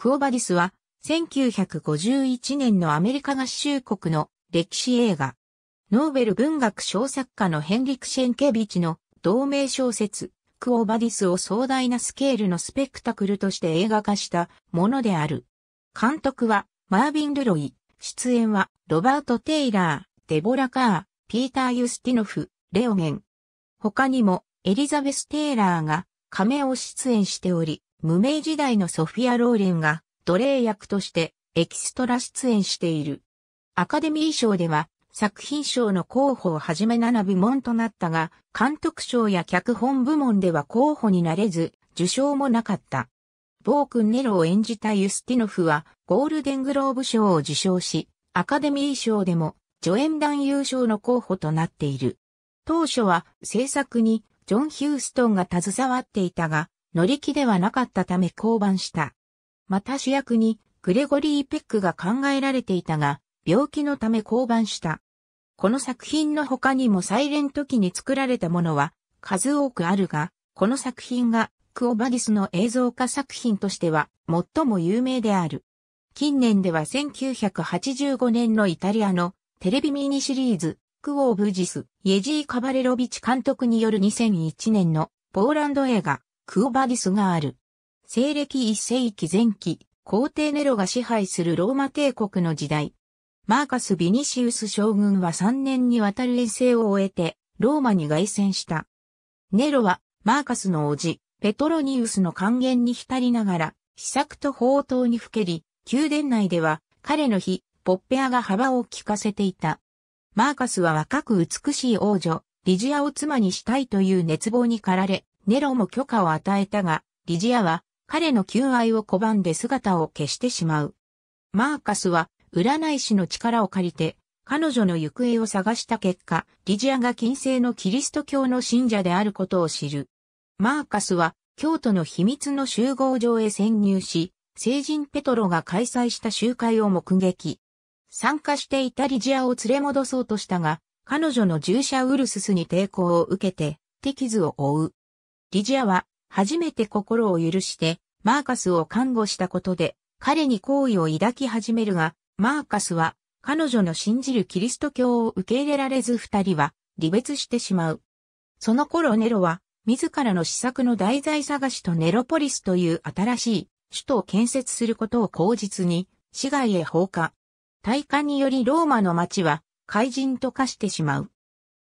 クオバディスは、1951年のアメリカ合衆国の歴史映画、ノーベル文学小作家のヘンリク・シェンケビチの同名小説、クオバディスを壮大なスケールのスペクタクルとして映画化したものである。監督はマービン・ルロイ、出演はロバート・テイラー、デボラ・カー、ピーター・ユスティノフ、レオゲン。他にもエリザベス・テイラーが仮面を出演しており、無名時代のソフィア・ローレンが奴隷役としてエキストラ出演している。アカデミー賞では作品賞の候補をはじめ7部門となったが、監督賞や脚本部門では候補になれず、受賞もなかった。ボークンネロを演じたユスティノフはゴールデングローブ賞を受賞し、アカデミー賞でも助演男優賞の候補となっている。当初は制作にジョン・ヒューストンが携わっていたが、乗り気ではなかったため降板した。また主役にグレゴリー・ペックが考えられていたが、病気のため降板した。この作品の他にもサイレント機に作られたものは数多くあるが、この作品がクオバギスの映像化作品としては最も有名である。近年では1985年のイタリアのテレビミニシリーズ、クオブジス、イェジー・カバレロビチ監督による2001年のポーランド映画、クオバディスがある。西暦一世紀前期、皇帝ネロが支配するローマ帝国の時代。マーカス・ビニシウス将軍は3年にわたる遠征を終えて、ローマに凱旋した。ネロは、マーカスの叔父、ペトロニウスの還元に浸りながら、施策と宝刀にふけり、宮殿内では、彼の日、ポッペアが幅を利かせていた。マーカスは若く美しい王女、リジアを妻にしたいという熱望に駆られ、ネロも許可を与えたが、リジアは彼の求愛を拒んで姿を消してしまう。マーカスは占い師の力を借りて彼女の行方を探した結果、リジアが近世のキリスト教の信者であることを知る。マーカスは京都の秘密の集合場へ潜入し、聖人ペトロが開催した集会を目撃。参加していたリジアを連れ戻そうとしたが、彼女の従者ウルススに抵抗を受けて、手傷を負う。リジアは初めて心を許してマーカスを看護したことで彼に好意を抱き始めるが、マーカスは彼女の信じるキリスト教を受け入れられず二人は離別してしまう。その頃ネロは自らの施策の題材探しとネロポリスという新しい首都を建設することを口実に市外へ放火。大火によりローマの町は怪人と化してしまう。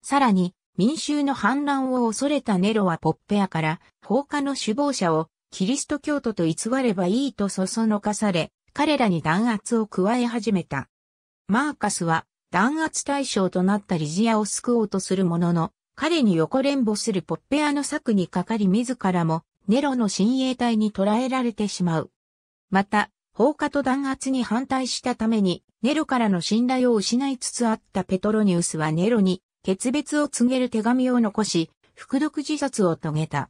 さらに民衆の反乱を恐れたネロはポッペアから放火の首謀者をキリスト教徒と偽ればいいとそそのかされ、彼らに弾圧を加え始めた。マーカスは弾圧対象となったリジアを救おうとするものの、彼に横連母するポッペアの策にかかり自らもネロの親衛隊に捕らえられてしまう。また、放火と弾圧に反対したために、ネロからの信頼を失いつつあったペトロニウスはネロに決別を告げる手紙を残し、服毒自殺を遂げた。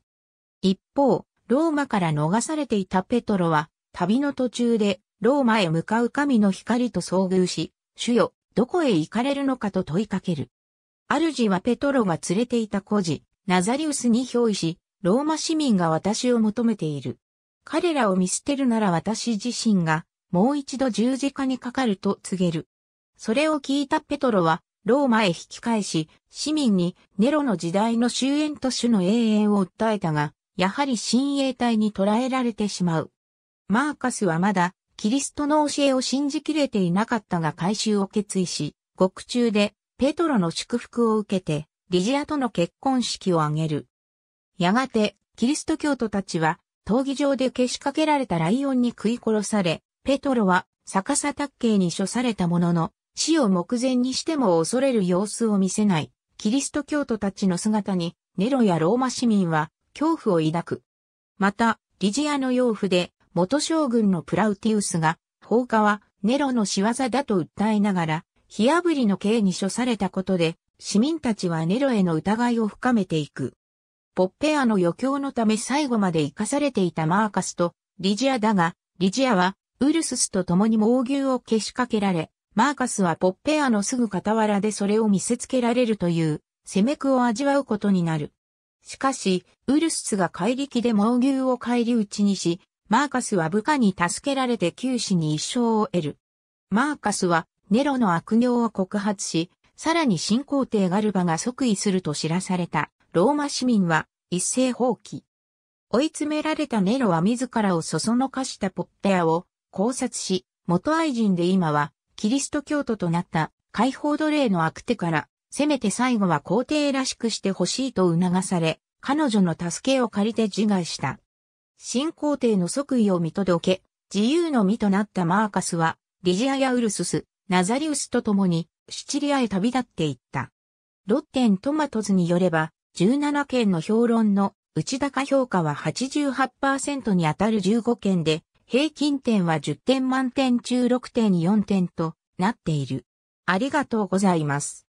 一方、ローマから逃されていたペトロは、旅の途中で、ローマへ向かう神の光と遭遇し、主よ、どこへ行かれるのかと問いかける。主はペトロが連れていた孤児、ナザリウスに憑依し、ローマ市民が私を求めている。彼らを見捨てるなら私自身が、もう一度十字架にかかると告げる。それを聞いたペトロは、ローマへ引き返し、市民にネロの時代の終焉と種の永遠を訴えたが、やはり親衛隊に捕らえられてしまう。マーカスはまだ、キリストの教えを信じきれていなかったが改宗を決意し、獄中で、ペトロの祝福を受けて、リジアとの結婚式を挙げる。やがて、キリスト教徒たちは、闘技場でけしかけられたライオンに食い殺され、ペトロは逆さ卓形に処されたものの、死を目前にしても恐れる様子を見せない、キリスト教徒たちの姿に、ネロやローマ市民は恐怖を抱く。また、リジアの養父で、元将軍のプラウティウスが、放火はネロの仕業だと訴えながら、火炙りの刑に処されたことで、市民たちはネロへの疑いを深めていく。ポッペアの余興のため最後まで生かされていたマーカスとリジアだが、リジアはウルススと共に猛牛を消しかけられ、マーカスはポッペアのすぐ傍らでそれを見せつけられるという、攻めくを味わうことになる。しかし、ウルスが怪力で猛牛を返り討ちにし、マーカスは部下に助けられて九死に一生を得る。マーカスは、ネロの悪行を告発し、さらに新皇帝ガルバが即位すると知らされた、ローマ市民は、一斉放棄。追い詰められたネロは自らをそそのかしたポッペアを考察し、元愛人で今はキリスト教徒となった解放奴隷の悪手から、せめて最後は皇帝らしくしてほしいと促され、彼女の助けを借りて自害した。新皇帝の即位を見届け、自由の身となったマーカスは、リジアやウルスス、ナザリウスと共に、シチリアへ旅立っていった。ロッテントマトズによれば、17件の評論の内高評価は88%に当たる15件で、平均点は10点満点中6.4点となっている。ありがとうございます。